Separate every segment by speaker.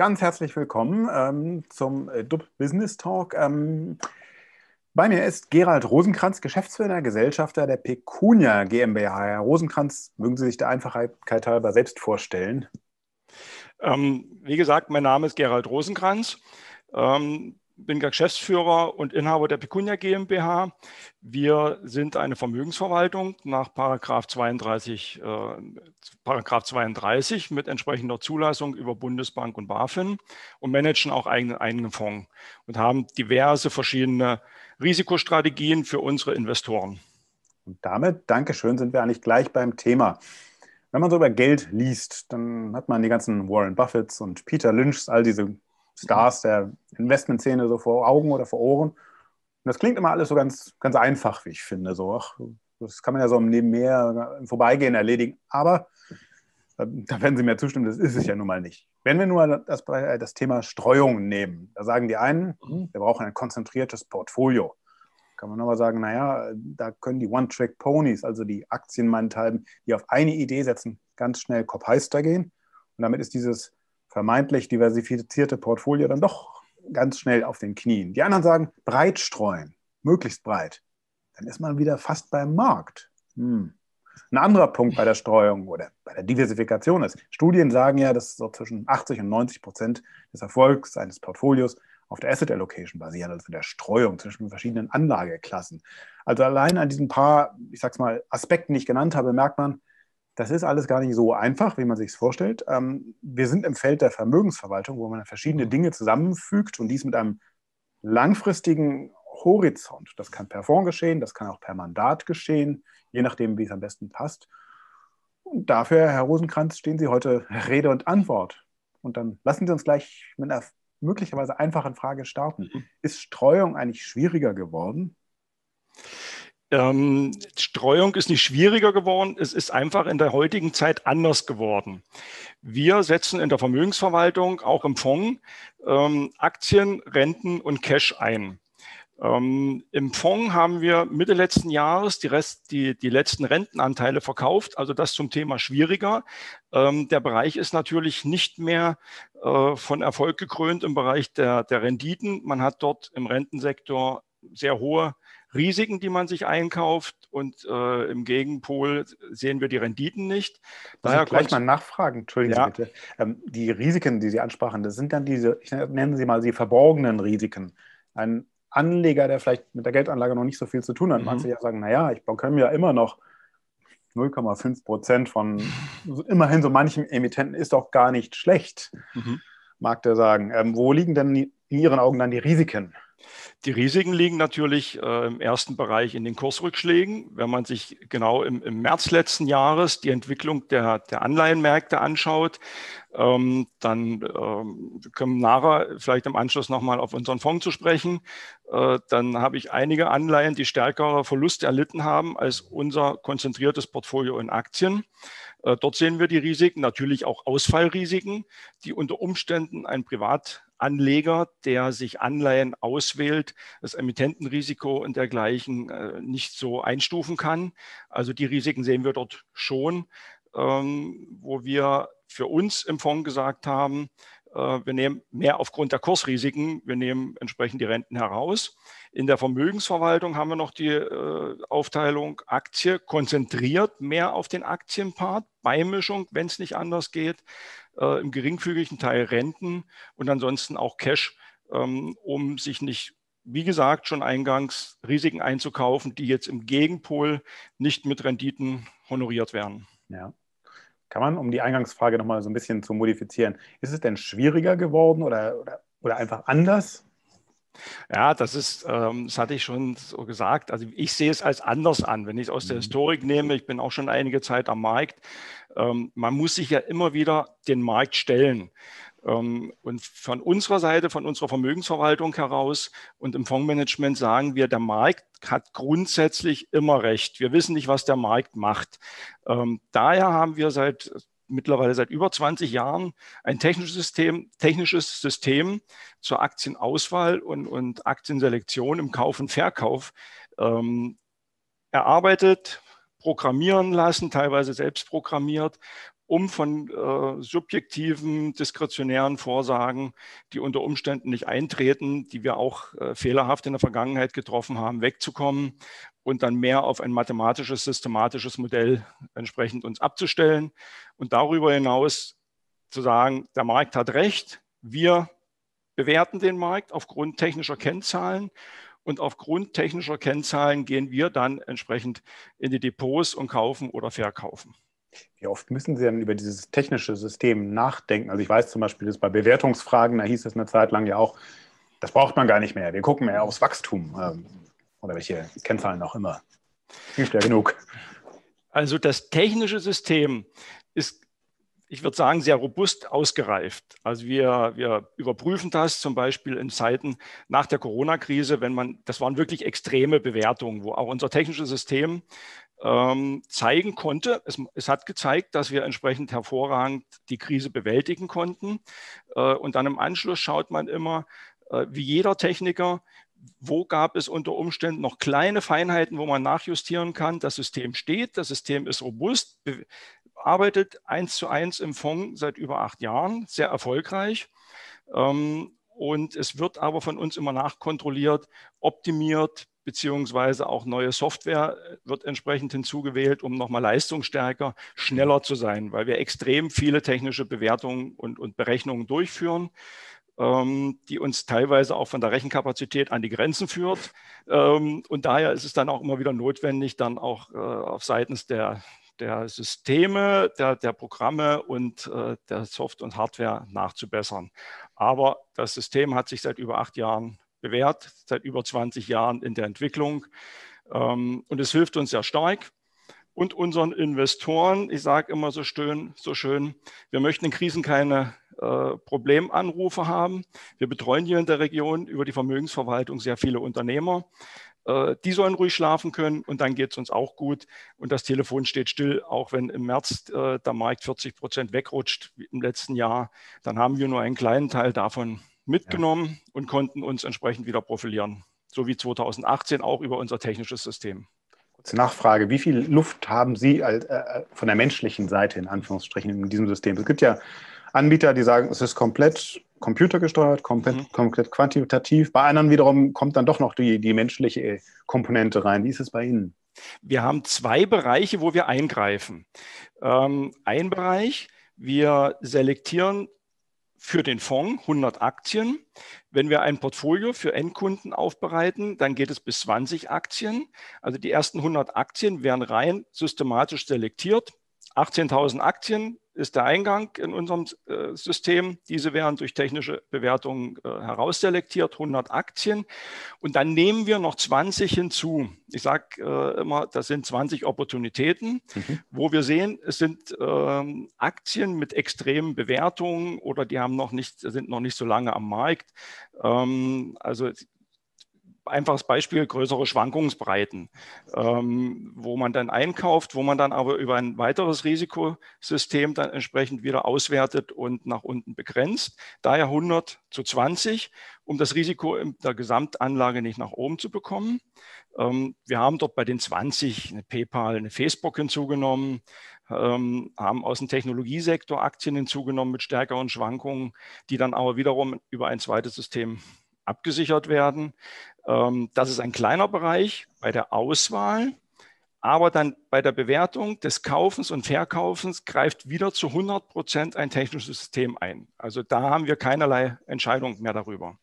Speaker 1: Ganz herzlich willkommen ähm, zum äh, DUB Business Talk. Ähm, bei mir ist Gerald Rosenkranz, Geschäftsführer, Gesellschafter der Pecunia GmbH. Herr Rosenkranz, mögen Sie sich der Einfachheit halber selbst vorstellen? Ähm,
Speaker 2: wie gesagt, mein Name ist Gerald Rosenkranz. Ähm, bin Geschäftsführer und Inhaber der Pecunia GmbH. Wir sind eine Vermögensverwaltung nach Paragraph 32, äh, Paragraph 32 mit entsprechender Zulassung über Bundesbank und BaFin und managen auch eigenen eigenen Fonds und haben diverse verschiedene Risikostrategien für unsere Investoren.
Speaker 1: Und damit, Dankeschön, sind wir eigentlich gleich beim Thema. Wenn man so über Geld liest, dann hat man die ganzen Warren Buffets und Peter Lynchs, all diese Stars der Investmentszene so vor Augen oder vor Ohren. Und das klingt immer alles so ganz, ganz einfach, wie ich finde. So, ach, das kann man ja so im Nebenmeer im Vorbeigehen erledigen. Aber ähm, da werden Sie mir zustimmen, das ist es ja nun mal nicht. Wenn wir nur das, äh, das Thema Streuung nehmen, da sagen die einen, mhm. wir brauchen ein konzentriertes Portfolio. Kann man aber sagen, naja, da können die One-Track-Ponys, also die Aktien meinethalben, die auf eine Idee setzen, ganz schnell kopheister gehen. Und damit ist dieses vermeintlich diversifizierte Portfolio dann doch ganz schnell auf den Knien. Die anderen sagen, breit streuen, möglichst breit. Dann ist man wieder fast beim Markt. Hm. Ein anderer Punkt bei der Streuung oder bei der Diversifikation ist, Studien sagen ja, dass so zwischen 80 und 90 Prozent des Erfolgs eines Portfolios auf der Asset Allocation basieren, also der Streuung zwischen verschiedenen Anlageklassen. Also allein an diesen paar, ich sag's mal, Aspekten, die ich genannt habe, merkt man, das ist alles gar nicht so einfach, wie man sich es vorstellt. Ähm, wir sind im Feld der Vermögensverwaltung, wo man verschiedene mhm. Dinge zusammenfügt und dies mit einem langfristigen Horizont. Das kann per Fonds geschehen, das kann auch per Mandat geschehen, je nachdem, wie es am besten passt. Und dafür, Herr Rosenkranz, stehen Sie heute Rede und Antwort. Und dann lassen Sie uns gleich mit einer möglicherweise einfachen Frage starten. Mhm. Ist Streuung eigentlich schwieriger geworden? Ähm, Streuung ist nicht schwieriger geworden,
Speaker 2: es ist einfach in der heutigen Zeit anders geworden. Wir setzen in der Vermögensverwaltung, auch im Fonds, ähm, Aktien, Renten und Cash ein. Ähm, Im Fonds haben wir Mitte letzten Jahres die, Rest, die, die letzten Rentenanteile verkauft, also das zum Thema schwieriger. Ähm, der Bereich ist natürlich nicht mehr äh, von Erfolg gekrönt im Bereich der, der Renditen. Man hat dort im Rentensektor sehr hohe Risiken, die man sich einkauft und äh, im Gegenpol
Speaker 1: sehen wir die Renditen nicht. Daher also gleich mal nachfragen, entschuldigen ja. Sie bitte. Ähm, die Risiken, die Sie ansprachen, das sind dann diese, ich nenne sie mal die verborgenen Risiken. Ein Anleger, der vielleicht mit der Geldanlage noch nicht so viel zu tun hat, mhm. mag sich ja sagen, naja, ich kann mir ja immer noch 0,5 Prozent von immerhin so manchem Emittenten ist doch gar nicht schlecht, mhm. mag der sagen. Ähm, wo liegen denn die in Ihren Augen dann die Risiken? Die Risiken liegen
Speaker 2: natürlich äh, im ersten Bereich in den Kursrückschlägen. Wenn man sich genau im, im März letzten Jahres die Entwicklung der, der Anleihenmärkte anschaut, ähm, dann ähm, können nachher vielleicht im Anschluss nochmal auf unseren Fonds zu sprechen. Äh, dann habe ich einige Anleihen, die stärkere Verluste erlitten haben als unser konzentriertes Portfolio in Aktien. Äh, dort sehen wir die Risiken, natürlich auch Ausfallrisiken, die unter Umständen ein Privat Anleger, der sich Anleihen auswählt, das Emittentenrisiko und dergleichen äh, nicht so einstufen kann. Also die Risiken sehen wir dort schon, ähm, wo wir für uns im Fonds gesagt haben, äh, wir nehmen mehr aufgrund der Kursrisiken, wir nehmen entsprechend die Renten heraus. In der Vermögensverwaltung haben wir noch die äh, Aufteilung Aktie konzentriert mehr auf den Aktienpart, Beimischung, wenn es nicht anders geht äh, im geringfügigen Teil Renten und ansonsten auch Cash, ähm, um sich nicht, wie gesagt, schon eingangs Risiken einzukaufen, die jetzt im Gegenpol nicht mit Renditen honoriert
Speaker 1: werden. Ja. Kann man, um die Eingangsfrage nochmal so ein bisschen zu modifizieren, ist es denn schwieriger geworden oder, oder, oder einfach anders, ja, das ist, ähm, das
Speaker 2: hatte ich schon so gesagt. Also ich sehe es als anders an, wenn ich es aus der mhm. Historik nehme. Ich bin auch schon einige Zeit am Markt. Ähm, man muss sich ja immer wieder den Markt stellen. Ähm, und von unserer Seite, von unserer Vermögensverwaltung heraus und im Fondsmanagement sagen wir, der Markt hat grundsätzlich immer recht. Wir wissen nicht, was der Markt macht. Ähm, daher haben wir seit mittlerweile seit über 20 Jahren ein technisches System, technisches System zur Aktienauswahl und, und Aktienselektion im Kauf und Verkauf ähm, erarbeitet, programmieren lassen, teilweise selbst programmiert, um von äh, subjektiven, diskretionären Vorsagen, die unter Umständen nicht eintreten, die wir auch äh, fehlerhaft in der Vergangenheit getroffen haben, wegzukommen und dann mehr auf ein mathematisches, systematisches Modell entsprechend uns abzustellen und darüber hinaus zu sagen, der Markt hat recht, wir bewerten den Markt aufgrund technischer Kennzahlen und aufgrund technischer Kennzahlen gehen wir dann entsprechend in die Depots und kaufen oder verkaufen.
Speaker 1: Wie oft müssen Sie denn über dieses technische System nachdenken? Also ich weiß zum Beispiel, dass bei Bewertungsfragen, da hieß es eine Zeit lang ja auch, das braucht man gar nicht mehr. Wir gucken mehr aufs Wachstum. Ähm, oder welche Kennzahlen auch immer. Hilft ja genug.
Speaker 2: Also das technische System ist, ich würde sagen, sehr robust ausgereift. Also wir, wir überprüfen das zum Beispiel in Zeiten nach der Corona-Krise, wenn man, das waren wirklich extreme Bewertungen, wo auch unser technisches System ähm, zeigen konnte. Es, es, hat gezeigt, dass wir entsprechend hervorragend die Krise bewältigen konnten. Äh, und dann im Anschluss schaut man immer, äh, wie jeder Techniker, wo gab es unter Umständen noch kleine Feinheiten, wo man nachjustieren kann. Das System steht, das System ist robust, arbeitet eins zu eins im Fonds seit über acht Jahren, sehr erfolgreich. Ähm, und es wird aber von uns immer nachkontrolliert, optimiert, beziehungsweise auch neue Software äh, wird entsprechend hinzugewählt, um nochmal leistungsstärker, schneller zu sein, weil wir extrem viele technische Bewertungen und, und Berechnungen durchführen. Ähm, die uns teilweise auch von der Rechenkapazität an die Grenzen führt. Ähm, und daher ist es dann auch immer wieder notwendig, dann auch äh, auf seitens der, der Systeme, der, der Programme und äh, der Software und Hardware nachzubessern. Aber das System hat sich seit über acht Jahren bewährt, seit über 20 Jahren in der Entwicklung. Ähm, und es hilft uns sehr stark und unseren Investoren. Ich sage immer so schön, so schön, wir möchten in Krisen keine äh, Problemanrufe haben. Wir betreuen hier in der Region über die Vermögensverwaltung sehr viele Unternehmer. Äh, die sollen ruhig schlafen können und dann geht es uns auch gut. Und das Telefon steht still, auch wenn im März äh, der Markt 40 Prozent wegrutscht im letzten Jahr. Dann haben wir nur einen kleinen Teil davon mitgenommen ja. und konnten uns entsprechend wieder profilieren. So wie 2018 auch über unser technisches System.
Speaker 1: Kurze Nachfrage, wie viel Luft haben Sie von der menschlichen Seite in Anführungsstrichen in diesem System? Es gibt ja Anbieter, die sagen, es ist komplett computergesteuert, komplett, mhm. komplett quantitativ. Bei anderen wiederum kommt dann doch noch die, die menschliche Komponente rein. Wie ist es bei Ihnen?
Speaker 2: Wir haben zwei Bereiche, wo wir eingreifen. Ähm, ein Bereich, wir selektieren für den Fonds 100 Aktien. Wenn wir ein Portfolio für Endkunden aufbereiten, dann geht es bis 20 Aktien. Also die ersten 100 Aktien werden rein systematisch selektiert. 18.000 Aktien ist der Eingang in unserem äh, System. Diese werden durch technische Bewertungen äh, herausselektiert, 100 Aktien. Und dann nehmen wir noch 20 hinzu. Ich sage äh, immer, das sind 20 Opportunitäten, mhm. wo wir sehen, es sind ähm, Aktien mit extremen Bewertungen oder die haben noch nicht, sind noch nicht so lange am Markt. Ähm, also einfaches Beispiel, größere Schwankungsbreiten, ähm, wo man dann einkauft, wo man dann aber über ein weiteres Risikosystem dann entsprechend wieder auswertet und nach unten begrenzt. Daher 100 zu 20, um das Risiko in der Gesamtanlage nicht nach oben zu bekommen. Ähm, wir haben dort bei den 20 eine PayPal, eine Facebook hinzugenommen, ähm, haben aus dem Technologiesektor Aktien hinzugenommen mit stärkeren Schwankungen, die dann aber wiederum über ein zweites System abgesichert werden. Ähm, das ist ein kleiner Bereich bei der Auswahl. Aber dann bei der Bewertung des Kaufens und Verkaufens greift wieder zu 100 Prozent ein technisches System ein. Also da haben wir keinerlei Entscheidung mehr darüber.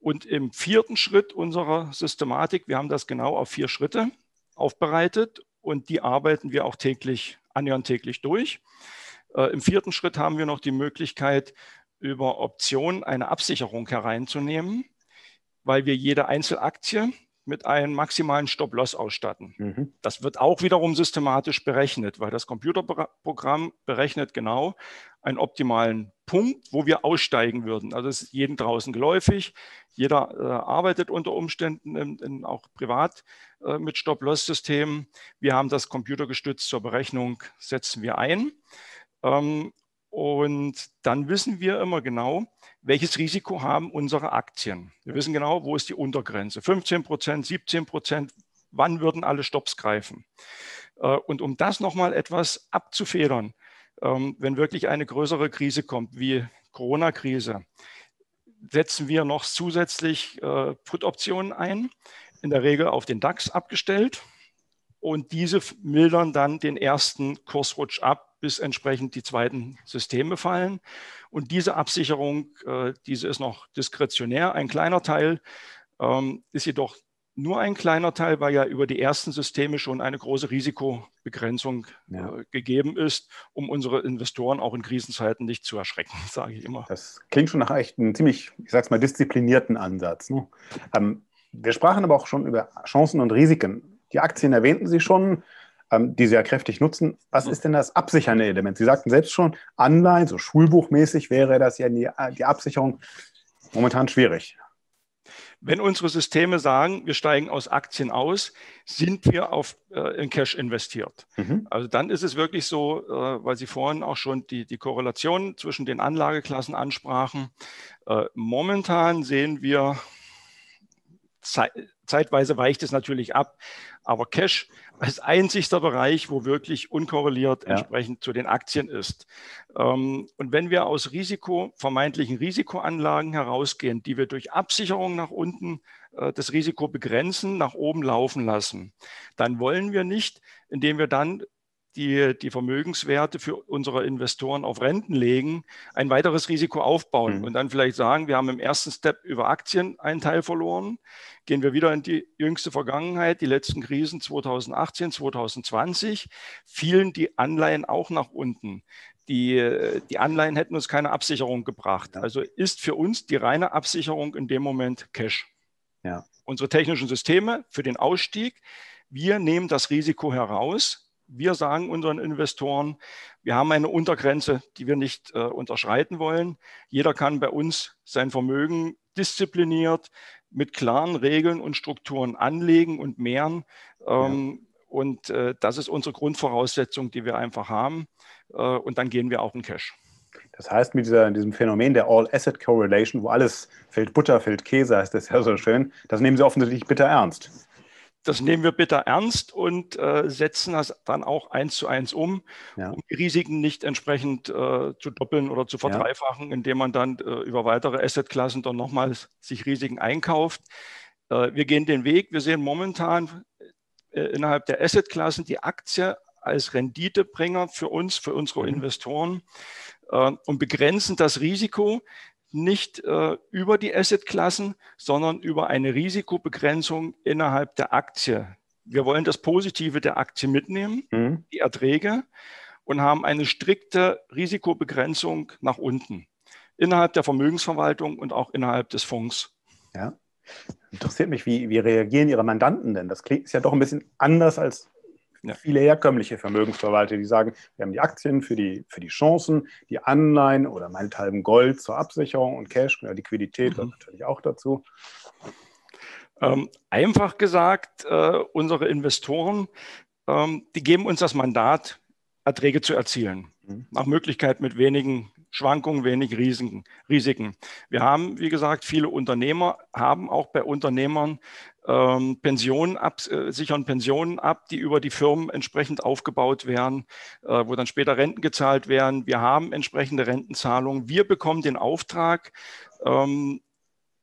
Speaker 2: Und im vierten Schritt unserer Systematik, wir haben das genau auf vier Schritte aufbereitet und die arbeiten wir auch täglich, annähernd täglich durch. Äh, Im vierten Schritt haben wir noch die Möglichkeit, über Optionen eine Absicherung hereinzunehmen weil wir jede Einzelaktie mit einem maximalen Stop-Loss ausstatten. Mhm. Das wird auch wiederum systematisch berechnet, weil das Computerprogramm berechnet genau einen optimalen Punkt, wo wir aussteigen würden. Also es ist jedem draußen geläufig. Jeder äh, arbeitet unter Umständen in, in auch privat äh, mit Stop-Loss-Systemen. Wir haben das computergestützt zur Berechnung, setzen wir ein. Ähm, und dann wissen wir immer genau, welches Risiko haben unsere Aktien. Wir wissen genau, wo ist die Untergrenze. 15 Prozent, 17 Prozent, wann würden alle Stops greifen? Äh, und um das nochmal etwas abzufedern, ähm, wenn wirklich eine größere Krise kommt, wie Corona-Krise, setzen wir noch zusätzlich äh, Put-Optionen ein, in der Regel auf den DAX abgestellt. Und diese mildern dann den ersten Kursrutsch ab, bis entsprechend die zweiten Systeme fallen. Und diese Absicherung, äh, diese ist noch diskretionär, ein kleiner Teil, ähm, ist jedoch nur ein kleiner Teil, weil ja über die ersten Systeme schon eine große Risikobegrenzung ja. Äh, gegeben ist, um unsere Investoren auch in Krisenzeiten nicht zu erschrecken, sage ich immer. Das
Speaker 1: klingt schon nach echt einem ziemlich, ich sage es mal, disziplinierten Ansatz. Ne? Ähm, wir sprachen aber auch schon über Chancen und Risiken. Die Aktien erwähnten Sie schon ähm, die Sie ja kräftig nutzen. Was mhm. ist denn das absichernde Element? Sie sagten selbst schon, Anleihen, so schulbuchmäßig wäre das ja die, äh, die Absicherung momentan schwierig.
Speaker 2: Wenn unsere Systeme sagen, wir steigen aus Aktien aus, sind wir auf, äh, in Cash investiert. Mhm. Also dann ist es wirklich so, äh, weil Sie vorhin auch schon die, die Korrelation zwischen den Anlageklassen ansprachen. Äh, momentan sehen wir Ze zeitweise weicht es natürlich ab. Aber Cash als einzigster Bereich, wo wirklich unkorreliert ja. entsprechend zu den Aktien ist. Ähm, und wenn wir aus Risiko, vermeintlichen Risikoanlagen herausgehen, die wir durch Absicherung nach unten äh, das Risiko begrenzen, nach oben laufen lassen, dann wollen wir nicht, indem wir dann die die Vermögenswerte für unsere Investoren auf Renten legen, ein weiteres Risiko aufbauen mhm. und dann vielleicht sagen, wir haben im ersten Step über Aktien einen Teil verloren, gehen wir wieder in die jüngste Vergangenheit, die letzten Krisen 2018, 2020, fielen die Anleihen auch nach unten. Die, die Anleihen hätten uns keine Absicherung gebracht. Also ist für uns die reine Absicherung in dem Moment Cash. Ja. Unsere technischen Systeme für den Ausstieg, wir nehmen das Risiko heraus, wir sagen unseren Investoren, wir haben eine Untergrenze, die wir nicht äh, unterschreiten wollen. Jeder kann bei uns sein Vermögen diszipliniert mit klaren Regeln und Strukturen anlegen und mehren. Ähm, ja. Und äh, das ist unsere Grundvoraussetzung, die wir einfach haben. Äh, und dann gehen wir auch in Cash.
Speaker 1: Das heißt, mit dieser, diesem Phänomen der All-Asset Correlation, wo alles fällt Butter, fällt Käse, heißt das ja so schön, das nehmen Sie offensichtlich bitter ernst
Speaker 2: das nehmen wir bitte ernst und äh, setzen das dann auch eins zu eins um, ja. um die Risiken nicht entsprechend äh, zu doppeln oder zu verdreifachen, ja. indem man dann äh, über weitere Assetklassen dann nochmals sich Risiken einkauft. Äh, wir gehen den Weg. Wir sehen momentan äh, äh, innerhalb der Assetklassen die Aktie als Renditebringer für uns, für unsere mhm. Investoren und begrenzen das Risiko, nicht äh, über die Assetklassen, sondern über eine Risikobegrenzung innerhalb der Aktie. Wir wollen das Positive der Aktie mitnehmen, mhm. die Erträge, und haben eine strikte Risikobegrenzung nach unten innerhalb der
Speaker 1: Vermögensverwaltung und auch innerhalb des Fonds. Ja. Interessiert mich, wie, wie reagieren Ihre Mandanten denn? Das klingt ja doch ein bisschen anders als ja. viele herkömmliche Vermögensverwalter, die sagen, wir haben die Aktien für die, für die Chancen, die Anleihen oder meinethalben Gold zur Absicherung und Cash, ja, genau, Liquidität mhm. natürlich auch dazu. Ähm,
Speaker 2: einfach gesagt, äh, unsere Investoren, ähm, die geben uns das Mandat, Erträge zu erzielen. Mhm. Nach Möglichkeit mit wenigen Schwankungen, wenig Risiken. Wir haben, wie gesagt, viele Unternehmer haben auch bei Unternehmern ähm, Pensionen ab, äh, sichern Pensionen ab, die über die Firmen entsprechend aufgebaut werden, äh, wo dann später Renten gezahlt werden. Wir haben entsprechende Rentenzahlungen. Wir bekommen den Auftrag, ähm,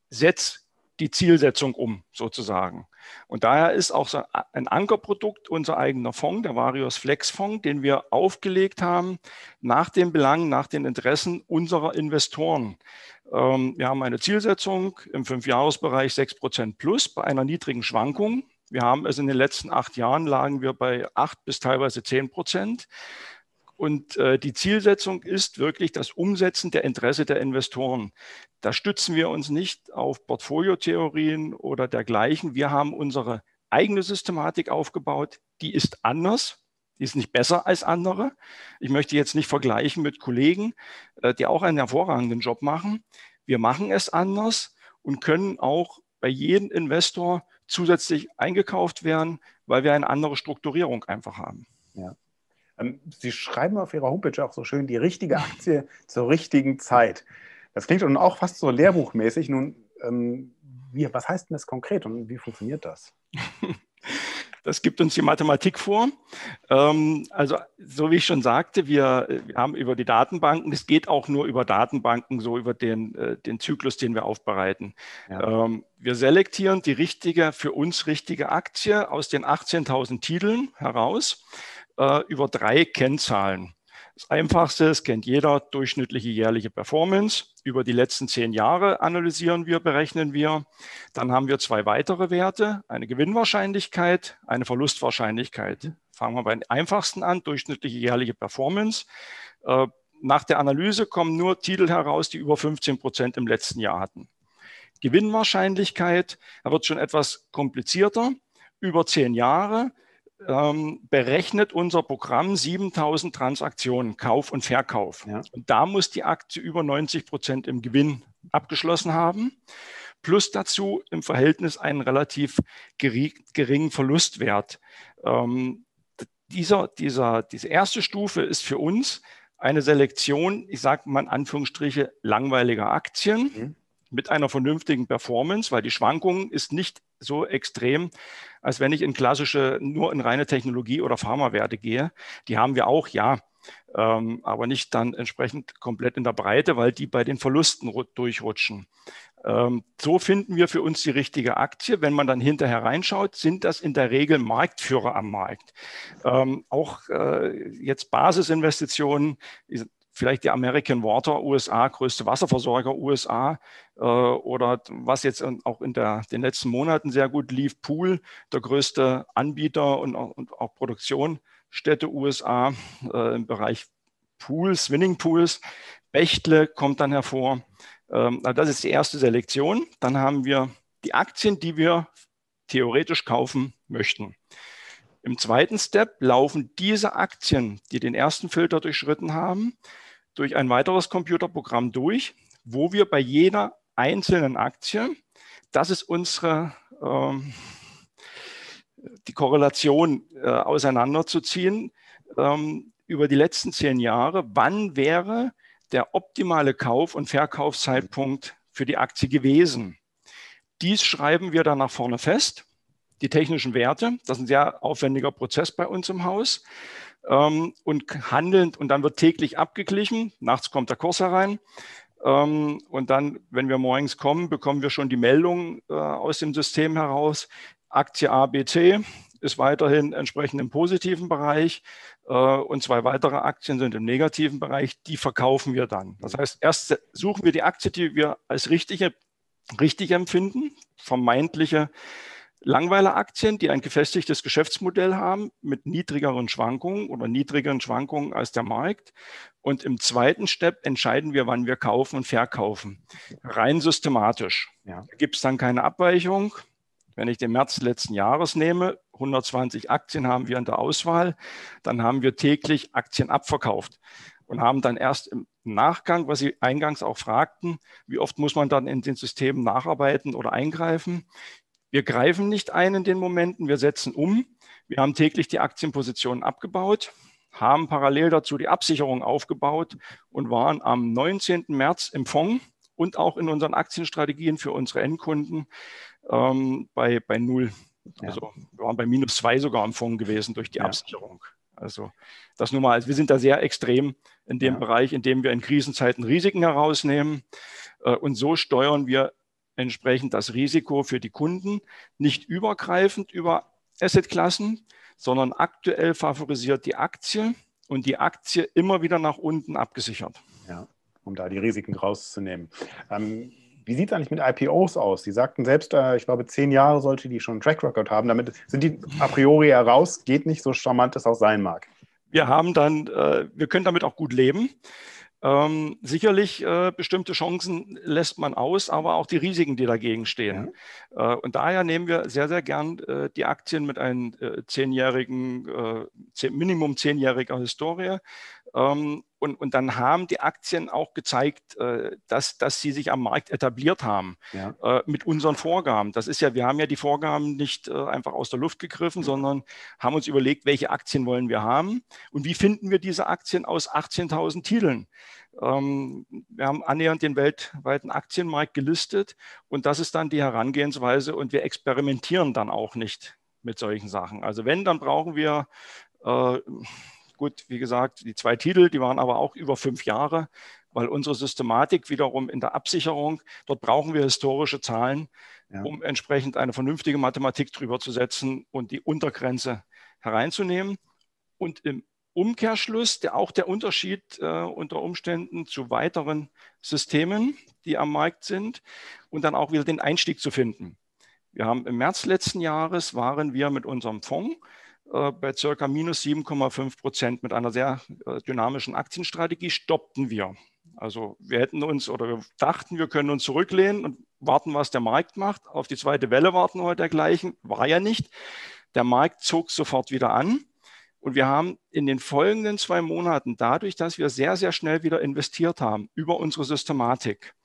Speaker 2: setzt die Zielsetzung um, sozusagen. Und daher ist auch so ein Ankerprodukt unser eigener Fonds, der Varios Flex Fonds, den wir aufgelegt haben, nach den Belangen, nach den Interessen unserer Investoren. Ähm, wir haben eine Zielsetzung im Fünfjahresbereich 6% plus bei einer niedrigen Schwankung. Wir haben es in den letzten acht Jahren lagen wir bei acht bis teilweise zehn Prozent. Und äh, die Zielsetzung ist wirklich das Umsetzen der Interesse der Investoren. Da stützen wir uns nicht auf Portfoliotheorien oder dergleichen. Wir haben unsere eigene Systematik aufgebaut. Die ist anders. Die ist nicht besser als andere. Ich möchte jetzt nicht vergleichen mit Kollegen, äh, die auch einen hervorragenden Job machen. Wir machen es anders und können auch bei jedem Investor zusätzlich eingekauft werden, weil wir eine andere Strukturierung einfach haben.
Speaker 1: Ja. Ähm, sie schreiben auf Ihrer Homepage auch so schön, die richtige Aktie zur richtigen Zeit. Das klingt nun auch fast so lehrbuchmäßig. Nun, ähm, wie, was heißt denn das konkret und wie funktioniert das?
Speaker 2: Das gibt uns die Mathematik vor. Ähm, also, so wie ich schon sagte, wir, haben über die Datenbanken, es geht auch nur über Datenbanken, so über den, äh, den Zyklus, den wir aufbereiten. Ja. Ähm, wir selektieren die richtige, für uns richtige Aktie aus den 18.000 Titeln heraus äh, über drei Kennzahlen. Das einfachste, das kennt jeder, durchschnittliche jährliche Performance. Über die letzten zehn Jahre analysieren wir, berechnen wir. Dann haben wir zwei weitere Werte, eine Gewinnwahrscheinlichkeit, eine Verlustwahrscheinlichkeit. Fangen wir beim einfachsten an, durchschnittliche jährliche Performance. Äh, nach der Analyse kommen nur Titel heraus, die über 15 Prozent im letzten Jahr hatten. Gewinnwahrscheinlichkeit, da wird schon etwas komplizierter. Über zehn Jahre ähm, ähm, berechnet unser Programm 7000 Transaktionen, Kauf und Verkauf. Ja. Und da muss die Aktie über 90 Prozent im Gewinn abgeschlossen haben, plus dazu im Verhältnis einen relativ geringen Verlustwert. Ähm, dieser, dieser, diese erste Stufe ist für uns eine Selektion, ich sage mal in Anführungsstriche, langweiliger Aktien. Mhm mit einer vernünftigen Performance, weil die Schwankung ist nicht so extrem, als wenn ich in klassische, nur in reine Technologie- oder Pharmawerte gehe. Die haben wir auch, ja, ähm, aber nicht dann entsprechend komplett in der Breite, weil die bei den Verlusten durchrutschen. Ähm, so finden wir für uns die richtige Aktie. Wenn man dann hinterher reinschaut, sind das in der Regel Marktführer am Markt. Ähm, auch äh, jetzt Basisinvestitionen, vielleicht die American Water USA, größte Wasserversorger USA äh, oder was jetzt auch in der, den letzten Monaten sehr gut lief, Pool, der größte Anbieter und, und auch Produktionsstätte USA äh, im Bereich Pools, Winning Pools. Bechtle kommt dann hervor. Ähm, also das ist die erste Selektion. Dann haben wir die Aktien, die wir theoretisch kaufen möchten. Im zweiten Step laufen diese Aktien, die den ersten Filter durchschritten haben, durch ein weiteres Computerprogramm durch, wo wir bei jeder einzelnen Aktie, das ist unsere, ähm, die Korrelation äh, auseinanderzuziehen, ähm, über die letzten zehn Jahre, wann wäre der optimale Kauf- und Verkaufszeitpunkt für die Aktie gewesen. Dies schreiben wir dann nach vorne fest. Die technischen Werte, das ist ein sehr aufwendiger Prozess bei uns im Haus ähm, und handeln und dann wird täglich abgeglichen. Nachts kommt der Kurs herein. Ähm, und dann, wenn wir morgens kommen, bekommen wir schon die Meldung äh, aus dem System heraus. Aktie ABC ist weiterhin entsprechend im positiven Bereich äh, und zwei weitere Aktien sind im negativen Bereich. Die verkaufen wir dann. Das heißt, erst suchen wir die Aktie, die wir als richtige, richtig empfinden, vermeintliche Langweiler-Aktien, die ein gefestigtes Geschäftsmodell haben mit niedrigeren Schwankungen oder niedrigeren Schwankungen als der Markt. Und im zweiten Step entscheiden wir, wann wir kaufen und verkaufen. Rein systematisch. Ja. Da gibt es dann keine Abweichung. Wenn ich den März letzten Jahres nehme, 120 Aktien haben wir in der Auswahl, dann haben wir täglich Aktien abverkauft und haben dann erst im Nachgang, was Sie eingangs auch fragten, wie oft muss man dann in den Systemen nacharbeiten oder eingreifen? Wir greifen nicht ein in den Momenten, wir setzen um. Wir haben täglich die Aktienpositionen abgebaut, haben parallel dazu die Absicherung aufgebaut und waren am 19. März im Fonds und auch in unseren Aktienstrategien für unsere Endkunden ähm, bei, bei Null. Ja. Also wir waren bei minus zwei sogar im Fonds gewesen durch die ja. Absicherung. Also das nur mal, also wir sind da sehr extrem in dem ja. Bereich, in dem wir in Krisenzeiten Risiken herausnehmen. Äh, und so steuern wir entsprechend das Risiko für die Kunden nicht übergreifend über Assetklassen, sondern aktuell favorisiert die Aktie und
Speaker 1: die Aktie immer wieder nach unten abgesichert. Ja, um da die Risiken rauszunehmen. Ähm, wie sieht es eigentlich mit IPOs aus? Sie sagten selbst, äh, ich glaube, zehn Jahre sollte die schon einen Track Record haben. Damit sind die a priori heraus, geht nicht so charmant es auch sein mag.
Speaker 2: Wir haben dann, äh, wir können damit auch gut leben. Ähm, sicherlich äh, bestimmte Chancen lässt man aus, aber auch die Risiken, die dagegen stehen. Ja. Äh, und daher nehmen wir sehr, sehr gern äh, die Aktien mit einem äh, zehnjährigen, äh, zehn, Minimum zehnjähriger Historie. Ähm, und, und dann haben die Aktien auch gezeigt, äh, dass, dass sie sich am Markt etabliert haben ja. Äh, mit unseren Vorgaben. Das ist ja, wir haben ja die Vorgaben nicht äh, einfach aus der Luft gegriffen, sondern haben uns überlegt, welche Aktien wollen wir haben und wie finden wir diese Aktien aus 18.000 Titeln. Ähm, wir haben annähernd den weltweiten Aktienmarkt gelistet und das ist dann die Herangehensweise und wir experimentieren dann auch nicht mit solchen Sachen. Also wenn, dann brauchen wir Gut, wie gesagt, die zwei Titel, die waren aber auch über fünf Jahre, weil unsere Systematik wiederum in der Absicherung, dort brauchen wir historische Zahlen, ja. um entsprechend eine vernünftige Mathematik drüber zu setzen und die Untergrenze hereinzunehmen. Und im Umkehrschluss, der auch der Unterschied äh, unter Umständen zu weiteren Systemen, die am Markt sind, und dann auch wieder den Einstieg zu finden. Wir haben im März letzten Jahres waren wir mit unserem Fonds äh, bei circa minus 7,5 Prozent mit einer sehr äh, dynamischen Aktienstrategie stoppten wir. Also wir hätten uns oder wir dachten, wir können uns zurücklehnen und warten, was der Markt macht. Auf die zweite Welle warten heute dergleichen. War ja nicht. Der Markt zog sofort wieder an. Und wir haben in den folgenden zwei Monaten, dadurch, dass wir sehr, sehr schnell wieder investiert haben über unsere Systematik,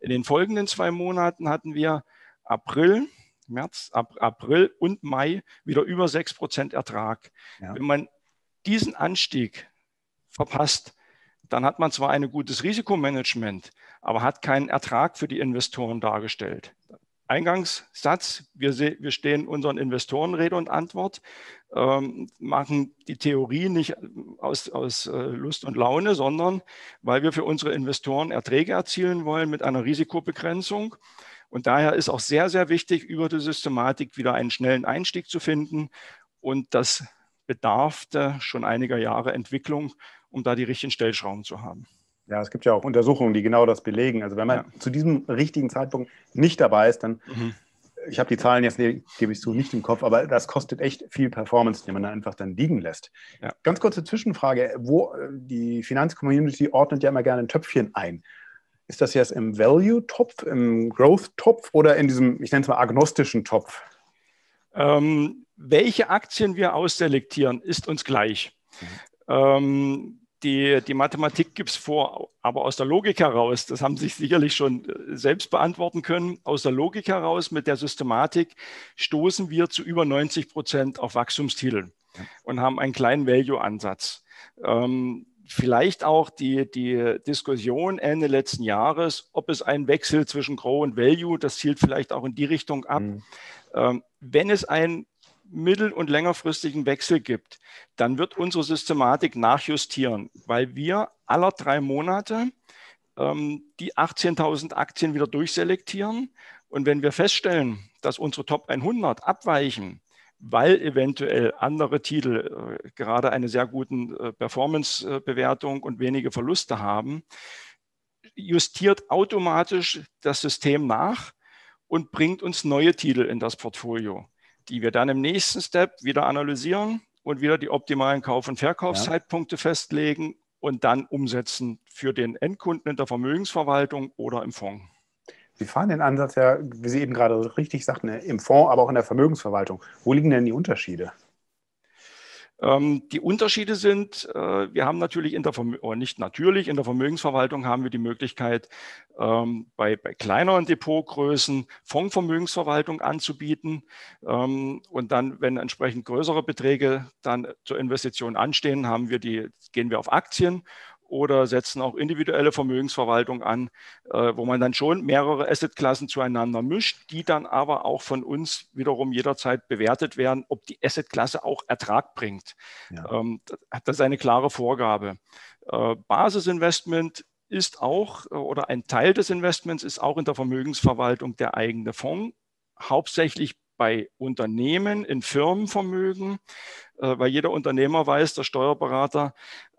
Speaker 2: in den folgenden zwei Monaten hatten wir April, März, ab April und Mai wieder über 6% Ertrag. Ja. Wenn man diesen Anstieg verpasst, dann hat man zwar ein gutes Risikomanagement, aber hat keinen Ertrag für die Investoren dargestellt. Eingangssatz, wir, wir stehen unseren Investoren Rede und Antwort, ähm, machen die Theorie nicht aus, aus äh, Lust und Laune, sondern weil wir für unsere Investoren Erträge erzielen wollen mit einer Risikobegrenzung. Und daher ist auch sehr, sehr wichtig, über die Systematik wieder einen schnellen Einstieg zu finden. Und das bedarf schon einiger Jahre Entwicklung, um da die richtigen Stellschrauben zu haben.
Speaker 1: Ja, es gibt ja auch Untersuchungen, die genau das belegen. Also wenn man ja. zu diesem richtigen Zeitpunkt nicht dabei ist, dann, mhm. ich habe die Zahlen jetzt, nee, gebe ich zu, nicht im Kopf, aber das kostet echt viel Performance, die man dann einfach dann liegen lässt. Ja. Ganz kurze Zwischenfrage, wo äh, die Finanzcommunity ordnet ja immer gerne ein Töpfchen ein ist das jetzt im Value-Topf, im Growth-Topf oder in diesem, ich nenne es mal, agnostischen Topf?
Speaker 2: Ähm, welche Aktien wir ausselektieren, ist uns gleich. Mhm. Ähm, die, die, Mathematik gibt es vor, aber aus der Logik heraus, das haben Sie sich sicherlich schon äh, selbst beantworten können, aus der Logik heraus mit der Systematik stoßen wir zu über 90 Prozent auf Wachstumstitel und haben einen kleinen Value-Ansatz. Ähm, vielleicht auch die, die Diskussion Ende letzten Jahres, ob es einen Wechsel zwischen Grow und Value, das zielt vielleicht auch in die Richtung ab. Mhm. Ähm, wenn es einen mittel- und längerfristigen Wechsel gibt, dann wird unsere Systematik nachjustieren, weil wir aller drei Monate ähm, die 18.000 Aktien wieder durchselektieren. Und wenn wir feststellen, dass unsere Top 100 abweichen, weil eventuell andere Titel äh, gerade eine sehr gute äh, Performance-Bewertung und wenige Verluste haben, justiert automatisch das System nach und bringt uns neue Titel in das Portfolio, die wir dann im nächsten Step wieder analysieren und wieder die optimalen Kauf- und Verkaufszeitpunkte ja. festlegen und dann umsetzen für den Endkunden in der Vermögensverwaltung oder im Fonds.
Speaker 1: Sie fahren den Ansatz ja, wie Sie eben gerade richtig sagten, äh, im Fonds, aber auch in der Vermögensverwaltung. Wo liegen denn die Unterschiede?
Speaker 2: Ähm, die Unterschiede sind, äh, wir haben natürlich in der oder nicht natürlich, in der Vermögensverwaltung haben wir die Möglichkeit, ähm, bei, bei, kleineren Depotgrößen Fondsvermögensverwaltung anzubieten ähm, und dann, wenn entsprechend größere Beträge dann zur Investition anstehen, haben wir die, gehen wir auf Aktien oder setzen auch individuelle Vermögensverwaltung an, äh, wo man dann schon mehrere Assetklassen zueinander mischt, die dann aber auch von uns wiederum jederzeit bewertet werden, ob die Assetklasse auch Ertrag bringt. Ja. Ähm, das ist eine klare Vorgabe. Äh, Basisinvestment ist auch äh, oder ein Teil des Investments ist auch in der Vermögensverwaltung der eigene Fonds, hauptsächlich bei Unternehmen, in Firmenvermögen, äh, weil jeder Unternehmer weiß, der Steuerberater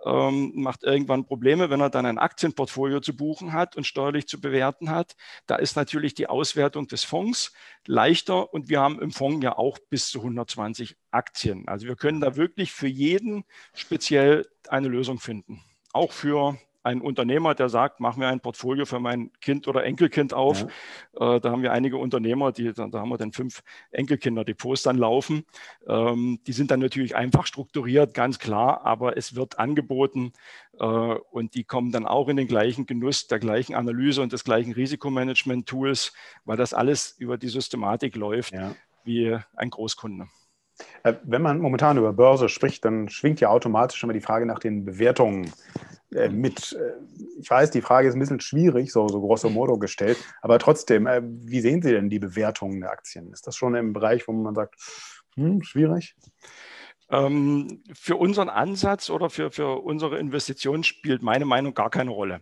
Speaker 2: ähm, macht irgendwann Probleme, wenn er dann ein Aktienportfolio zu buchen hat und steuerlich zu bewerten hat. Da ist natürlich die Auswertung des Fonds leichter und wir haben im Fonds ja auch bis zu 120 Aktien. Also wir können da wirklich für jeden speziell eine Lösung finden, auch für ein Unternehmer, der sagt, mach mir ein Portfolio für mein Kind oder Enkelkind auf. Ja. Äh, da haben wir einige Unternehmer, die, da, da haben wir dann fünf Enkelkinder-Depots dann laufen. Ähm, die sind dann natürlich einfach strukturiert, ganz klar, aber es wird angeboten äh, und die kommen dann auch in den gleichen Genuss der gleichen Analyse und des gleichen
Speaker 1: Risikomanagement-Tools, weil das alles über die Systematik läuft ja. wie ein Großkunde. Äh, wenn man momentan über Börse spricht, dann schwingt ja automatisch immer die Frage nach den Bewertungen äh, mhm. mit, äh, ich weiß, die Frage ist ein bisschen schwierig, so, so grosso modo gestellt, aber trotzdem, äh, wie sehen Sie denn die Bewertungen der Aktien? Ist das schon im Bereich, wo man sagt, hm, schwierig?
Speaker 2: Ähm, für unseren Ansatz oder für, für unsere Investition spielt meine Meinung gar keine Rolle.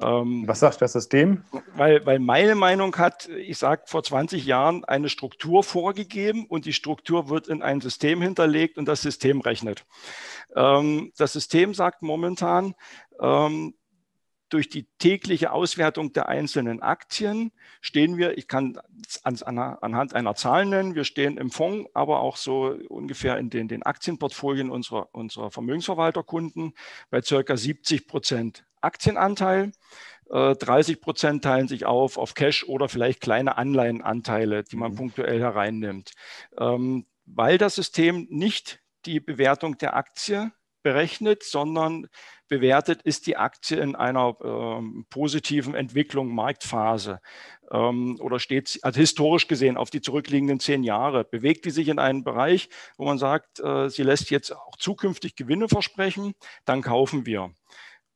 Speaker 2: Ähm, Was sagt das System? Weil, weil meine Meinung hat, ich sage, vor 20 Jahren eine Struktur vorgegeben und die Struktur wird in ein System hinterlegt und das System rechnet. Ähm, das System sagt momentan, ähm, durch die tägliche Auswertung der einzelnen Aktien stehen wir, ich kann es anhand einer Zahl nennen, wir stehen im Fonds, aber auch so ungefähr in den, den Aktienportfolien unserer, unserer Vermögensverwalterkunden bei circa 70 Prozent Aktienanteil. 30 äh, Prozent teilen sich auf auf Cash oder vielleicht kleine Anleihenanteile, die man mhm. punktuell hereinnimmt. Ähm, weil das System nicht die Bewertung der Aktie berechnet, sondern bewertet ist die Aktie in einer ähm, positiven Entwicklung Marktphase ähm, oder steht, also historisch gesehen, auf die zurückliegenden zehn Jahre, bewegt die sich in einen Bereich, wo man sagt, äh, sie lässt jetzt auch zukünftig Gewinne versprechen, dann kaufen wir.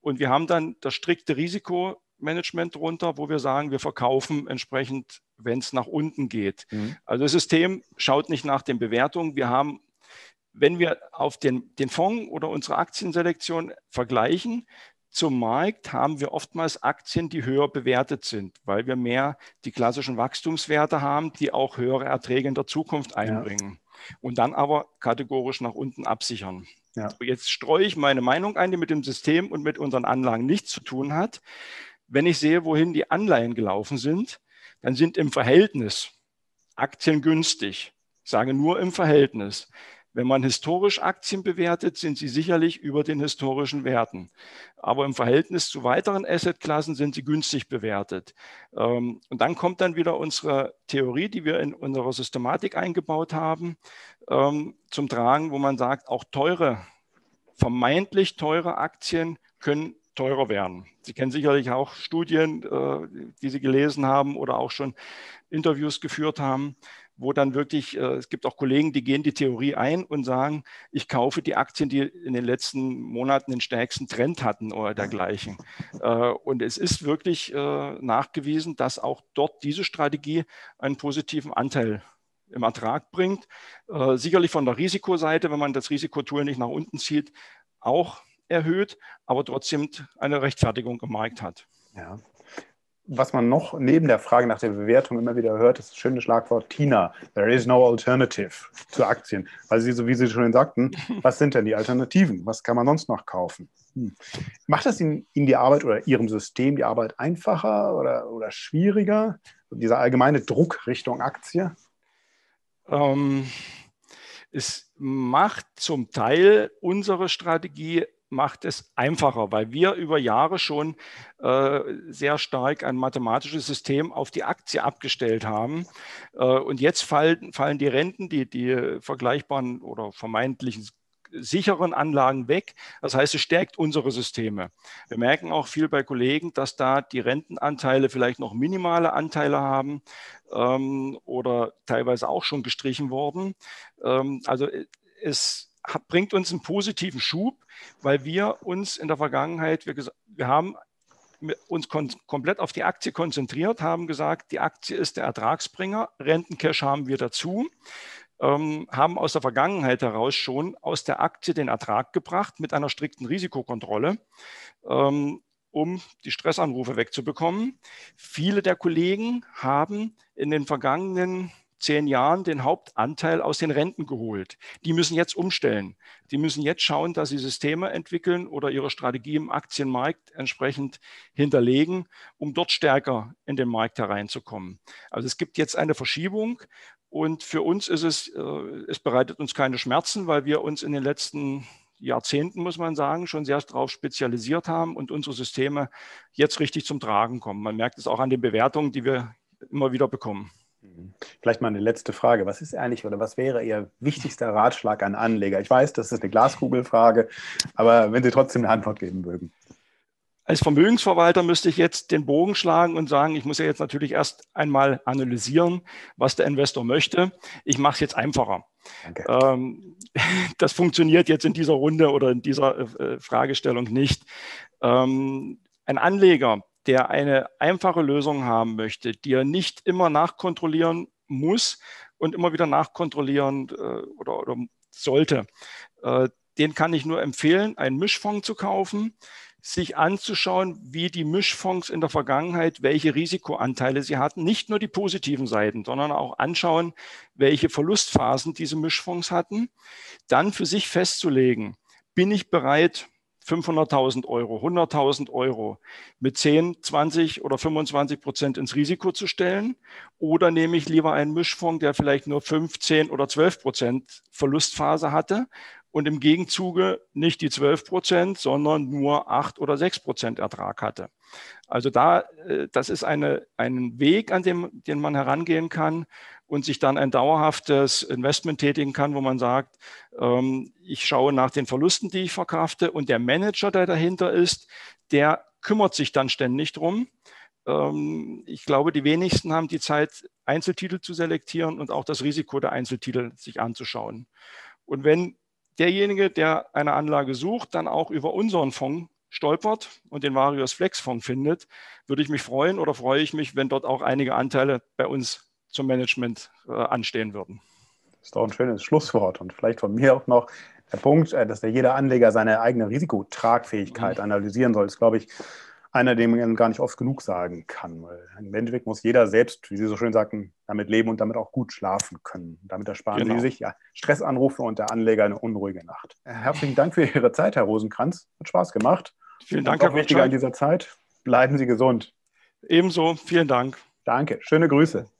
Speaker 2: Und wir haben dann das strikte Risikomanagement drunter, wo wir sagen, wir verkaufen entsprechend, wenn es nach unten geht. Mhm. Also das System schaut nicht nach den Bewertungen. Wir haben wenn wir auf den, den Fonds oder unsere Aktienselektion vergleichen, zum Markt haben wir oftmals Aktien, die höher bewertet sind, weil wir mehr die klassischen Wachstumswerte haben, die auch höhere Erträge in der Zukunft einbringen ja. und dann aber kategorisch nach unten absichern. Ja. Jetzt streue ich meine Meinung ein, die mit dem System und mit unseren Anlagen nichts zu tun hat. Wenn ich sehe, wohin die Anleihen gelaufen sind, dann sind im Verhältnis Aktien günstig. Ich sage nur im Verhältnis. Wenn man historisch Aktien bewertet, sind sie sicherlich über den historischen Werten. Aber im Verhältnis zu weiteren Assetklassen sind sie günstig bewertet. Ähm, und dann kommt dann wieder unsere Theorie, die wir in unserer Systematik eingebaut haben, ähm, zum Tragen, wo man sagt, auch teure, vermeintlich teure Aktien können teurer werden. Sie kennen sicherlich auch Studien, äh, die Sie gelesen haben oder auch schon Interviews geführt haben, wo dann wirklich, äh, es gibt auch Kollegen, die gehen die Theorie ein und sagen, ich kaufe die Aktien, die in den letzten Monaten den stärksten Trend hatten oder dergleichen. Mhm. Äh, und es ist wirklich äh, nachgewiesen, dass auch dort diese Strategie einen positiven Anteil im Ertrag bringt. Äh, sicherlich von der Risikoseite, wenn man das Risikotool nicht nach unten zieht, auch erhöht, aber trotzdem eine Rechtfertigung im Markt hat.
Speaker 1: Ja was man noch neben der Frage nach der Bewertung immer wieder hört, ist das schöne Schlagwort Tina. There is no alternative zu Aktien. Weil Sie, so wie Sie schon sagten, was sind denn die Alternativen? Was kann man sonst noch kaufen? Hm. Macht das Ihnen, Ihnen, die Arbeit oder Ihrem System die Arbeit einfacher oder, oder schwieriger? Dieser allgemeine Druck Richtung Aktie? Ähm,
Speaker 2: es macht zum Teil unsere Strategie macht es einfacher, weil wir über Jahre schon äh, sehr stark ein mathematisches System auf die Aktie abgestellt haben. Äh, und jetzt fallen, fallen die Renten, die, die vergleichbaren oder vermeintlichen sicheren Anlagen weg. Das heißt, es stärkt unsere Systeme. Wir merken auch viel bei Kollegen, dass da die Rentenanteile vielleicht noch minimale Anteile haben ähm, oder teilweise auch schon gestrichen worden. Ähm, also äh, es ist bringt uns einen positiven Schub, weil wir uns in der Vergangenheit, wir, wir haben uns komplett auf die Aktie konzentriert, haben gesagt, die Aktie ist der Ertragsbringer, Rentencash haben wir dazu, ähm, haben aus der Vergangenheit heraus schon aus der Aktie den Ertrag gebracht mit einer strikten Risikokontrolle. Ähm, um die Stressanrufe wegzubekommen. Viele der Kollegen haben in den vergangenen zehn Jahren den Hauptanteil aus den Renten geholt. Die müssen jetzt umstellen. Die müssen jetzt schauen, dass sie Systeme entwickeln oder ihre Strategie im Aktienmarkt entsprechend hinterlegen, um dort stärker in den Markt hereinzukommen. Also es gibt jetzt eine Verschiebung und für uns ist es, äh, es bereitet uns keine Schmerzen, weil wir uns in den letzten Jahrzehnten, muss man sagen, schon sehr darauf spezialisiert haben und unsere Systeme jetzt richtig zum Tragen kommen. Man merkt es auch an den Bewertungen, die wir immer wieder bekommen.
Speaker 1: Vielleicht mal eine letzte Frage. Was ist eigentlich oder was wäre Ihr wichtigster Ratschlag an Anleger? Ich weiß, das ist eine Glaskugelfrage, aber wenn Sie trotzdem eine Antwort geben mögen.
Speaker 2: Als Vermögensverwalter müsste ich jetzt den Bogen schlagen und sagen, ich muss ja jetzt natürlich erst einmal analysieren, was der Investor möchte. Ich mache es jetzt einfacher. Ähm, das funktioniert jetzt in dieser Runde oder in dieser äh, äh, Fragestellung nicht. Ähm, ein Anleger der eine einfache Lösung haben möchte, die er nicht immer nachkontrollieren muss und immer wieder nachkontrollieren äh, oder, oder, sollte, äh, den kann ich nur empfehlen, einen Mischfonds zu kaufen, sich anzuschauen, wie die Mischfonds in der Vergangenheit, welche Risikoanteile sie hatten, nicht nur die positiven Seiten, sondern auch anschauen, welche Verlustphasen diese Mischfonds hatten, dann für sich festzulegen, bin ich bereit, 500.000 Euro, 100.000 Euro mit 10, 20 oder 25 Prozent ins Risiko zu stellen? Oder nehme ich lieber einen Mischfonds, der vielleicht nur 15 oder 12 Prozent Verlustphase hatte und im Gegenzuge nicht die 12 Prozent, sondern nur 8 oder 6 Prozent Ertrag hatte? Also da, äh, das ist eine, ein Weg, an dem den man herangehen kann, und sich dann ein dauerhaftes Investment tätigen kann, wo man sagt, ähm, ich schaue nach den Verlusten, die ich verkrafte und der Manager, der dahinter ist, der kümmert sich dann ständig drum. Ähm, ich glaube, die wenigsten haben die Zeit, Einzeltitel zu selektieren und auch das Risiko der Einzeltitel sich anzuschauen. Und wenn derjenige, der eine Anlage sucht, dann auch über unseren Fonds stolpert und den Varius Flex Fonds findet, würde ich mich freuen oder freue ich mich, wenn dort auch einige Anteile bei uns zum Management äh, anstehen würden.
Speaker 1: Das ist doch ein schönes Schlusswort und vielleicht von mir auch noch der Punkt, äh, dass der jeder Anleger seine eigene Risikotragfähigkeit mhm. analysieren soll, ist, glaube ich, einer, den man gar nicht oft genug sagen kann. im Endeffekt muss jeder selbst, wie Sie so schön sagten, damit leben und damit auch gut schlafen können. Damit ersparen genau. Sie sich ja, Stressanrufe und der Anleger eine unruhige Nacht. Äh, herzlichen Dank für Ihre Zeit, Herr Rosenkranz. Hat Spaß gemacht. Vielen Dank, Herr Wichtiger an dieser Zeit. Bleiben Sie gesund. Ebenso, vielen Dank. Danke, schöne Grüße.